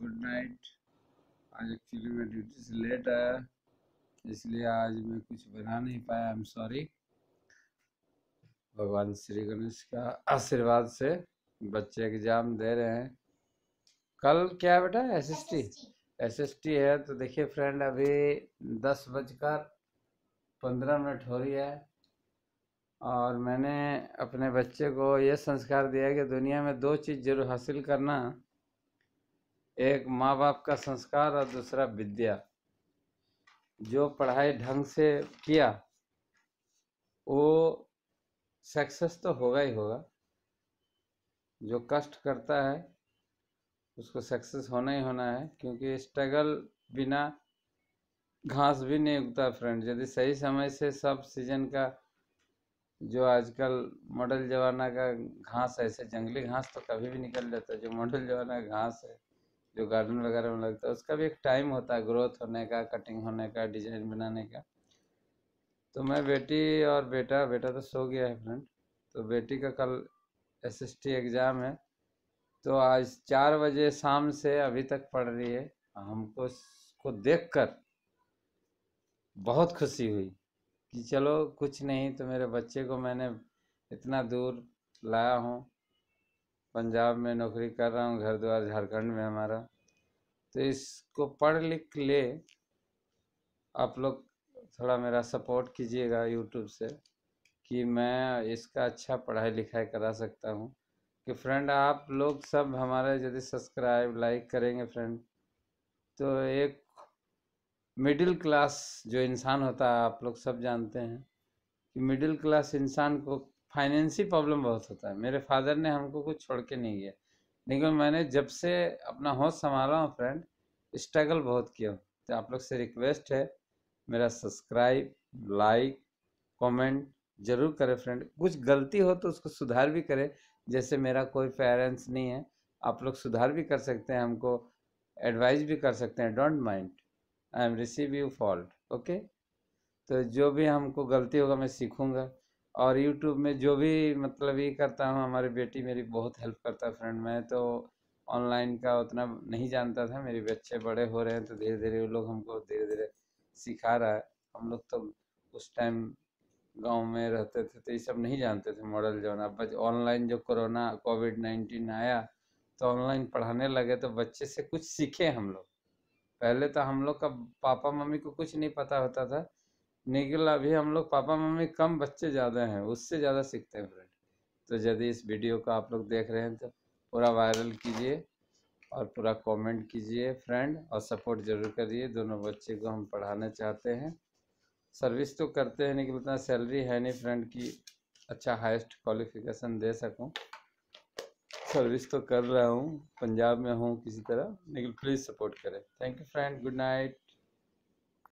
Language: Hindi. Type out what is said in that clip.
गुड नाइट आज एक्चुअली मैं ड्यूटी से लेट आया इसलिए आज मैं कुछ बना नहीं पाया आई एम सॉरी भगवान श्री गणेश का आशीर्वाद से बच्चे एग्जाम दे रहे हैं कल क्या है बेटा S S T S S T है तो देखिए फ्रेंड अभी दस बजकर पंद्रह मिनट हो रही है और मैंने अपने बच्चे को यह संस्कार दिया कि दुनिया में दो चीज़ जरूर हासिल करना एक माँ बाप का संस्कार और दूसरा विद्या जो पढ़ाई ढंग से किया वो सक्सेस तो होगा ही होगा जो कष्ट करता है उसको सक्सेस होना ही होना है क्योंकि स्ट्रगल बिना घास भी नहीं उगता फ्रेंड यदि सही समय से सब सीजन का जो आजकल मॉडल जमाना का घास ऐसे जंगली घास तो कभी भी निकल जाता है जो मॉडल जमाना घास है जो गार्डन वगैरह में लगता है उसका भी एक टाइम होता है ग्रोथ होने का कटिंग होने का डिजाइन बनाने का तो मैं बेटी और बेटा बेटा तो सो गया है फ्रेंड तो बेटी का कल एस एग्ज़ाम है तो आज चार बजे शाम से अभी तक पढ़ रही है हमको देख कर बहुत खुशी हुई कि चलो कुछ नहीं तो मेरे बच्चे को मैंने इतना दूर लाया हूँ पंजाब में नौकरी कर रहा हूँ घर द्वार झारखंड में हमारा तो इसको पढ़ लिख ले आप लोग थोड़ा मेरा सपोर्ट कीजिएगा यूट्यूब से कि मैं इसका अच्छा पढ़ाई लिखाई करा सकता हूँ कि फ्रेंड आप लोग सब हमारे यदि सब्सक्राइब लाइक करेंगे फ्रेंड तो एक मिडिल क्लास जो इंसान होता है आप लोग सब जानते हैं कि मिडिल क्लास इंसान को फाइनेंसी प्रॉब्लम बहुत होता है मेरे फादर ने हमको कुछ छोड़ के नहीं गया लेकिन मैंने जब से अपना होश संभाला हूँ फ्रेंड स्ट्रगल बहुत किया तो आप लोग से रिक्वेस्ट है मेरा सब्सक्राइब लाइक कमेंट जरूर करें फ्रेंड कुछ गलती हो तो उसको सुधार भी करें जैसे मेरा कोई पेरेंट्स नहीं है आप लोग सुधार भी कर सकते हैं हमको एडवाइस भी कर सकते हैं don't mind I am receive you fault okay तो जो भी हमको गलती होगा मैं सीखूंगा और यूट्यूब में जो भी मतलब ये करता हूँ हमारी बेटी मेरी बहुत हेल्प करता है फ्रेंड मैं तो ऑनलाइन का उतना नहीं जानता था मेरे बच्चे बड़े हो रहे हैं तो धीरे धीरे वो लोग हमको धीरे धीरे सिखा रहा है हम लोग तो उस टाइम गांव में रहते थे तो ये सब नहीं जानते थे मॉडल जो ना बस ऑनलाइन जो कोरोना कोविड नाइन्टीन आया तो ऑनलाइन पढ़ाने लगे तो बच्चे से कुछ सीखे हम लोग पहले तो हम लोग का पापा मम्मी को कुछ नहीं पता होता था निकल अभी हम लोग पापा मम्मी कम बच्चे ज़्यादा हैं उससे ज़्यादा सीखते हैं फ्रेंड तो यदि इस वीडियो को आप लोग देख रहे हैं तो पूरा वायरल कीजिए और पूरा कमेंट कीजिए फ्रेंड और सपोर्ट ज़रूर करिए दोनों बच्चे को हम पढ़ाना चाहते हैं सर्विस तो करते हैं लेकिन उतना सैलरी है नहीं फ्रेंड की अच्छा हाइस्ट क्वालिफिकेशन दे सकूँ सर्विस तो कर रहा हूँ पंजाब में हूँ किसी तरह लेकिन प्लीज़ सपोर्ट करें thank you friend good night